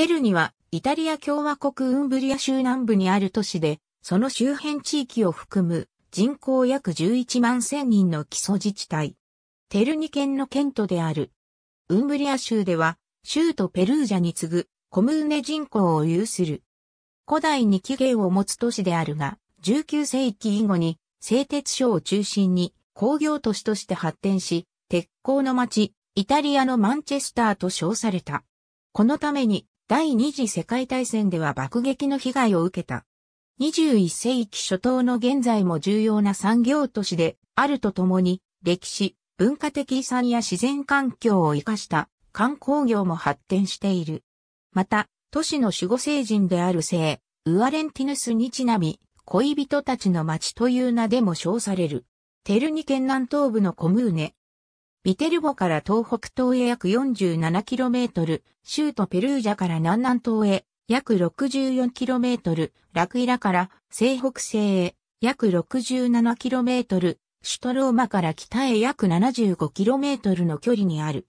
ペルニはイタリア共和国ウンブリア州南部にある都市で、その周辺地域を含む人口約11万千人の基礎自治体。ペルニ県の県都である。ウンブリア州では、州都ペルージャに次ぐコムーネ人口を有する。古代に起源を持つ都市であるが、19世紀以後に製鉄所を中心に工業都市として発展し、鉄鋼の街、イタリアのマンチェスターと称された。このために第二次世界大戦では爆撃の被害を受けた。21世紀初頭の現在も重要な産業都市であるとともに、歴史、文化的遺産や自然環境を生かした観光業も発展している。また、都市の守護聖人である聖、ウアレンティヌスにちなみ、恋人たちの街という名でも称される。テルニ県南東部のコムーネ、ビテルボから東北東へ約 47km、州都ペルージャから南南東へ約 64km、ラクイラから西北西へ約 67km、首都ローマから北へ約 75km の距離にある。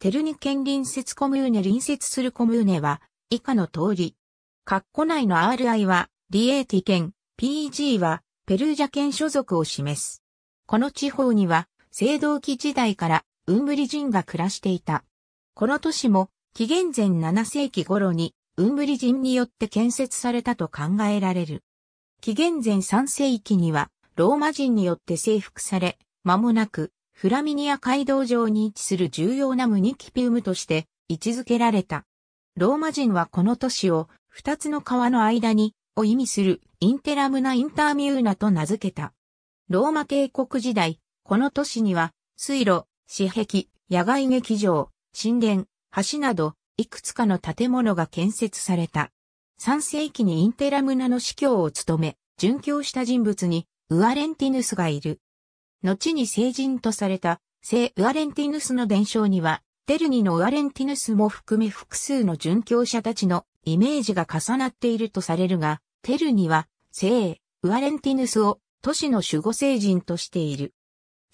テルニ県隣接コムーネ隣接するコムーネは以下の通り。括弧内の RI はリエーティ県、PG はペルージャ県所属を示す。この地方には青銅器時代からウンブリ人が暮らしていた。この都市も紀元前7世紀頃にウンブリ人によって建設されたと考えられる。紀元前3世紀にはローマ人によって征服され、間もなくフラミニア街道上に位置する重要なムニキピウムとして位置づけられた。ローマ人はこの都市を二つの川の間にを意味するインテラムナ・インターミューナと名付けた。ローマ帝国時代、この都市には、水路、私壁、野外劇場、神殿、橋など、いくつかの建物が建設された。3世紀にインテラムナの司教を務め、殉教した人物に、ウアレンティヌスがいる。後に聖人とされた、聖ウアレンティヌスの伝承には、テルニのウアレンティヌスも含め複数の殉教者たちのイメージが重なっているとされるが、テルニは、聖ウアレンティヌスを都市の守護聖人としている。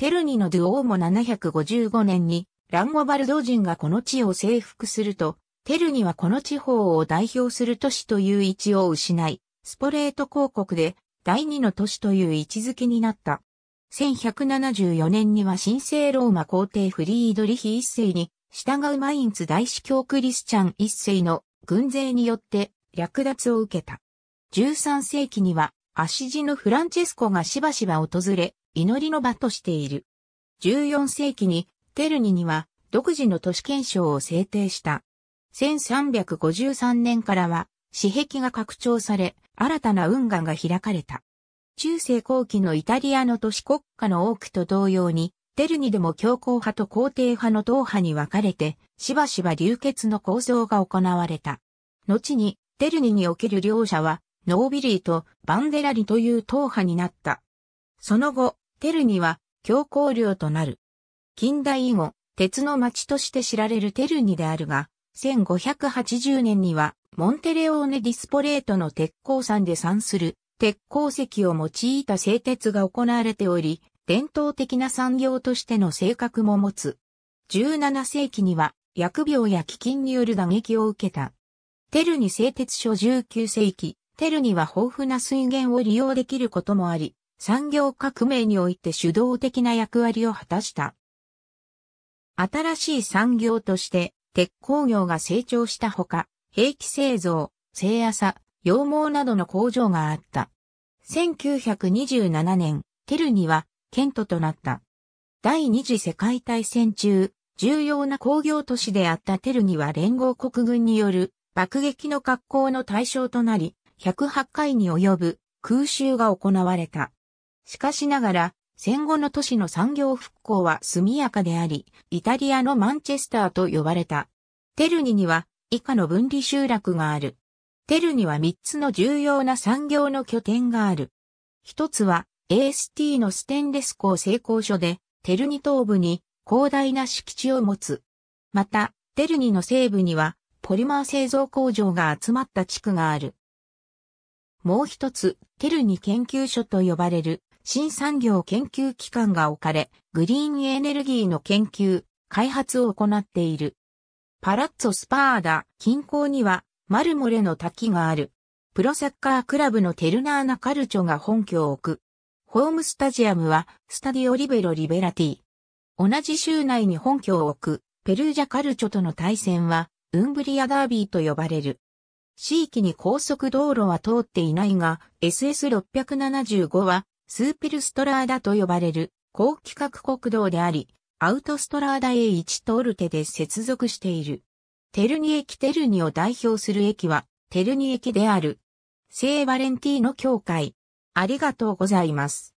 テルニのドゥオーも755年にランゴバルド人がこの地を征服すると、テルニはこの地方を代表する都市という位置を失い、スポレート公国で第二の都市という位置づけになった。1174年には神聖ローマ皇帝フリードリヒ一世に従うマインツ大司教クリスチャン一世の軍勢によって略奪を受けた。13世紀には、足地のフランチェスコがしばしば訪れ、祈りの場としている。14世紀にテルニには独自の都市憲章を制定した。1353年からは、私壁が拡張され、新たな運河が開かれた。中世後期のイタリアの都市国家の多くと同様に、テルニでも強硬派と皇帝派の党派に分かれて、しばしば流血の構造が行われた。後に、テルニにおける両者は、ノービリーとバンデラリという党派になった。その後、テルには強行領となる。近代以後、鉄の町として知られるテルニであるが、1580年にはモンテレオーネ・ディスポレートの鉄鉱山で産する鉄鉱石を用いた製鉄が行われており、伝統的な産業としての性格も持つ。17世紀には薬病や飢饉による打撃を受けた。テルニ製鉄所19世紀、テルニは豊富な水源を利用できることもあり、産業革命において主導的な役割を果たした。新しい産業として鉄鋼業が成長したほか、兵器製造、製麻、羊毛などの工場があった。1927年、テルニは、県都となった。第二次世界大戦中、重要な工業都市であったテルニは連合国軍による爆撃の格好の対象となり、108回に及ぶ空襲が行われた。しかしながら、戦後の都市の産業復興は速やかであり、イタリアのマンチェスターと呼ばれた。テルニには以下の分離集落がある。テルニは3つの重要な産業の拠点がある。一つは AST のステンレス鋼製鋼所で、テルニ東部に広大な敷地を持つ。また、テルニの西部にはポリマー製造工場が集まった地区がある。もう一つ、テルニ研究所と呼ばれる新産業研究機関が置かれ、グリーンエネルギーの研究、開発を行っている。パラッツォスパーダ近郊にはマルモレの滝がある。プロサッカークラブのテルナーナカルチョが本拠を置く。ホームスタジアムはスタディオリベロリベラティ。同じ州内に本拠を置くペルージャカルチョとの対戦はウンブリアダービーと呼ばれる。地域に高速道路は通っていないが SS675 はスーピルストラーダと呼ばれる高規格国道であり、アウトストラーダ A1 トオルテで接続している。テルニ駅テルニを代表する駅は、テルニ駅である。聖バレンティーノ教会。ありがとうございます。